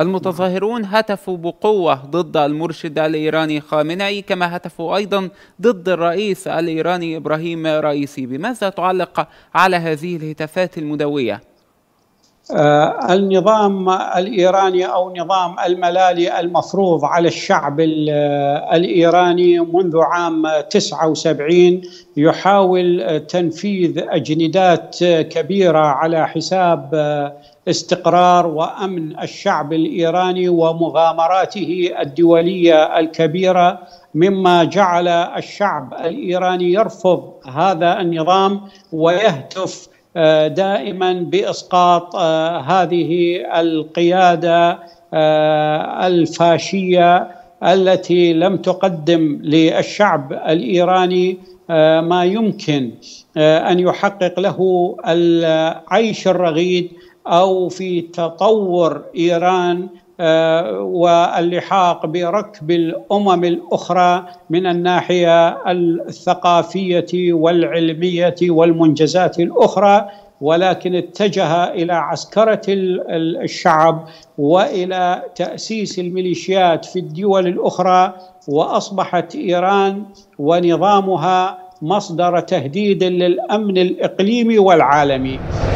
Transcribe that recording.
المتظاهرون هتفوا بقوة ضد المرشد الإيراني خامنئي كما هتفوا أيضا ضد الرئيس الإيراني إبراهيم رئيسي بماذا تعلق على هذه الهتافات المدوية؟ آه، النظام الايراني او نظام الملالي المفروض على الشعب الايراني منذ عام 79 يحاول تنفيذ اجندات كبيره على حساب آه، استقرار وامن الشعب الايراني ومغامراته الدوليه الكبيره مما جعل الشعب الايراني يرفض هذا النظام ويهتف آه، دائما باسقاط آه، هذه القياده آه، الفاشيه التي لم تقدم للشعب الايراني ما يمكن ان يحقق له العيش الرغيد او في تطور ايران آه، واللحاق بركب الامم الاخرى من الناحيه الثقافيه والعلميه والمنجزات الاخرى ولكن اتجه الى عسكره الشعب والى تاسيس الميليشيات في الدول الاخرى واصبحت ايران ونظامها مصدر تهديد للامن الاقليمي والعالمي